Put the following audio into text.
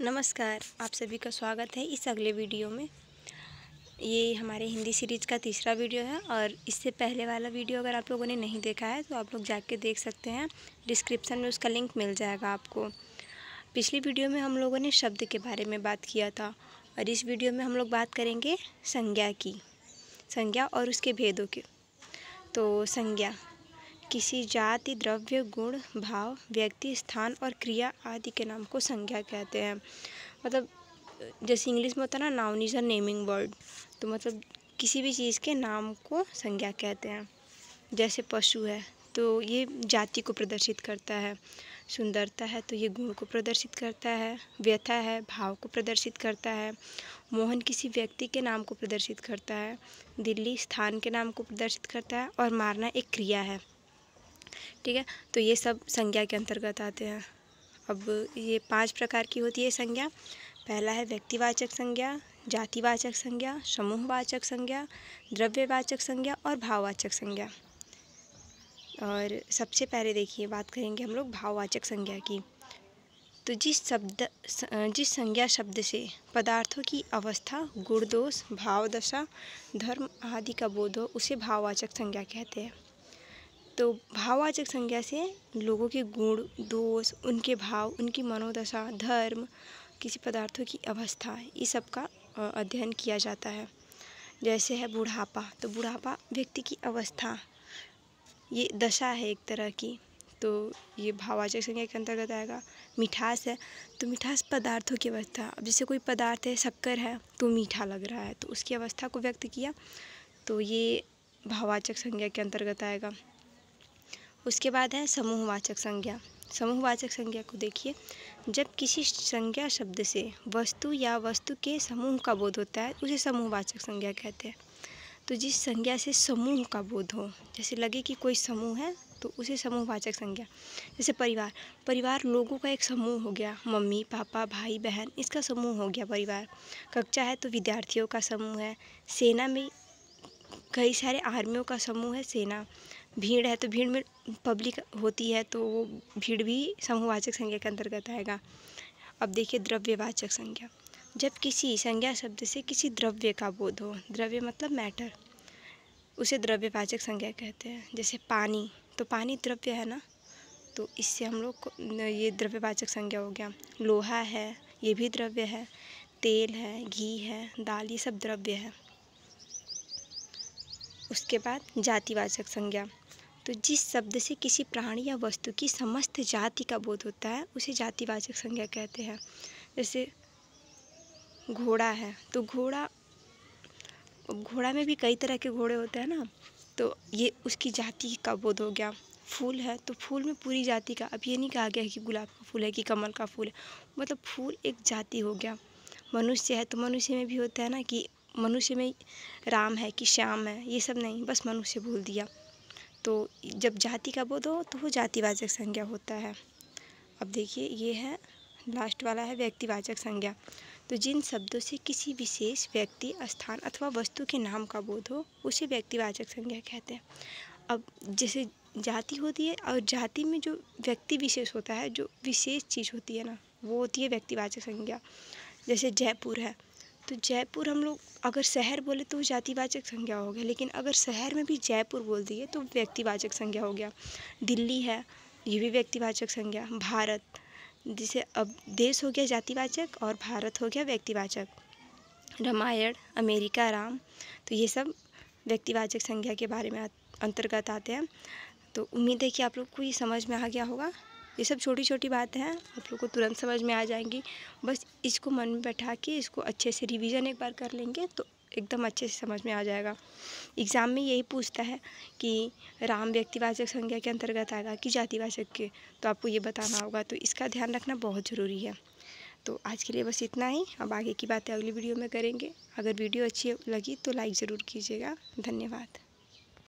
नमस्कार आप सभी का स्वागत है इस अगले वीडियो में ये हमारे हिंदी सीरीज़ का तीसरा वीडियो है और इससे पहले वाला वीडियो अगर आप लोगों ने नहीं देखा है तो आप लोग जाके देख सकते हैं डिस्क्रिप्शन में उसका लिंक मिल जाएगा आपको पिछली वीडियो में हम लोगों ने शब्द के बारे में बात किया था और इस वीडियो में हम लोग बात करेंगे संज्ञा की संज्ञा और उसके भेदों की तो संज्ञा किसी जाति द्रव्य गुण भाव व्यक्ति स्थान और क्रिया आदि के नाम को संज्ञा कहते हैं मतलब जैसे इंग्लिश में होता है ना noun is a naming word तो मतलब किसी भी चीज़ के नाम को संज्ञा कहते हैं जैसे पशु है तो ये जाति को प्रदर्शित करता है सुंदरता है तो ये गुण को प्रदर्शित करता है व्यथा है भाव को प्रदर्शित करता है मोहन किसी व्यक्ति के नाम को प्रदर्शित करता है दिल्ली स्थान के नाम को प्रदर्शित करता है और मारना एक क्रिया है ठीक है तो ये सब संज्ञा के अंतर्गत आते हैं अब ये पांच प्रकार की होती है संज्ञा पहला है व्यक्तिवाचक संज्ञा जातिवाचक संज्ञा समूहवाचक संज्ञा द्रव्यवाचक संज्ञा और भाववाचक संज्ञा और सबसे पहले देखिए बात करेंगे हम लोग भाववाचक संज्ञा की तो जिस शब्द जिस संज्ञा शब्द से पदार्थों की अवस्था गुणदोष भावदशा धर्म आदि का बोध हो उसे भाववाचक संज्ञा कहते हैं तो भाववाचक संज्ञा से लोगों के गुण दोष उनके भाव उनकी मनोदशा धर्म किसी पदार्थों की अवस्था ये सब का अध्ययन किया जाता है जैसे है बुढ़ापा तो बुढ़ापा व्यक्ति की अवस्था ये दशा है एक तरह की तो ये भाववाचक संज्ञा के अंतर्गत आएगा मिठास है तो मिठास पदार्थों की अवस्था अब जैसे कोई पदार्थ है शक्कर है तो मीठा लग रहा है तो उसकी अवस्था को व्यक्त किया तो ये भाववाचक संज्ञा के अंतर्गत आएगा उसके बाद है समूहवाचक संज्ञा समूहवाचक संज्ञा को देखिए जब किसी संज्ञा शब्द से वस्तु या वस्तु के समूह का बोध होता है उसे समूहवाचक संज्ञा कहते हैं तो जिस संज्ञा से समूह का बोध हो जैसे लगे कि कोई समूह है तो उसे समूहवाचक संज्ञा जैसे परिवार परिवार लोगों का एक समूह हो गया मम्मी पापा भाई बहन इसका समूह हो गया परिवार कक्षा है तो विद्यार्थियों का समूह है सेना में कई सारे आर्मियों का समूह है सेना भीड़ है तो भीड़ में पब्लिक होती है तो वो भीड़ भी समूहवाचक संज्ञा के अंतर्गत आएगा अब देखिए द्रव्यवाचक संज्ञा जब किसी संज्ञा शब्द से किसी द्रव्य का बोध हो द्रव्य मतलब मैटर उसे द्रव्यवाचक संज्ञा कहते हैं जैसे पानी तो पानी द्रव्य है ना तो इससे हम लोग ये द्रव्यवाचक संज्ञा हो गया लोहा है ये भी द्रव्य है तेल है घी है दाल ये सब द्रव्य है उसके बाद जातिवाचक संज्ञा तो जिस शब्द से किसी प्राणी या वस्तु की समस्त जाति का बोध होता है उसे जातिवाचक संज्ञा कहते हैं जैसे घोड़ा है तो घोड़ा घोड़ा में भी कई तरह के घोड़े होते हैं ना तो ये उसकी जाति का बोध हो गया फूल है तो फूल में पूरी जाति का अब ये नहीं कहा गया है कि गुलाब का फूल है कि कमल का फूल है मतलब फूल एक जाति हो गया मनुष्य है तो मनुष्य में भी होता है ना कि मनुष्य में राम है कि श्याम है ये सब नहीं बस मनुष्य भूल दिया तो जब जाति का बोध हो तो वो जातिवाचक संज्ञा होता है अब देखिए ये है लास्ट वाला है व्यक्तिवाचक संज्ञा तो जिन शब्दों से किसी विशेष व्यक्ति स्थान अथवा वस्तु के नाम का बोध हो उसे व्यक्तिवाचक संज्ञा कहते हैं अब जैसे जाति होती है और जाति में जो व्यक्ति विशेष होता है जो विशेष चीज़ होती है ना वो होती है व्यक्तिवाचक संज्ञा जैसे जयपुर है तो जयपुर हम लोग अगर शहर बोले तो जातिवाचक संज्ञा हो गया लेकिन अगर शहर में भी जयपुर बोल दिए तो व्यक्तिवाचक संज्ञा हो गया दिल्ली है ये भी व्यक्तिवाचक संज्ञा भारत जिसे अब देश हो गया जातिवाचक और भारत हो गया व्यक्तिवाचक रामायण अमेरिका राम तो ये सब व्यक्तिवाचक संज्ञा के बारे में अंतर्गत आते हैं तो उम्मीद है कि आप लोग को ये समझ में आ गया होगा ये सब छोटी छोटी बातें हैं आप लोग को तुरंत समझ में आ जाएंगी बस इसको मन में बैठा के इसको अच्छे से रिवीजन एक बार कर लेंगे तो एकदम अच्छे से समझ में आ जाएगा एग्ज़ाम में यही पूछता है कि राम व्यक्तिवाचक संज्ञा के अंतर्गत आएगा कि जातिवाचक के तो आपको ये बताना होगा तो इसका ध्यान रखना बहुत ज़रूरी है तो आज के लिए बस इतना ही अब आगे की बातें अगली वीडियो में करेंगे अगर वीडियो अच्छी लगी तो लाइक ज़रूर कीजिएगा धन्यवाद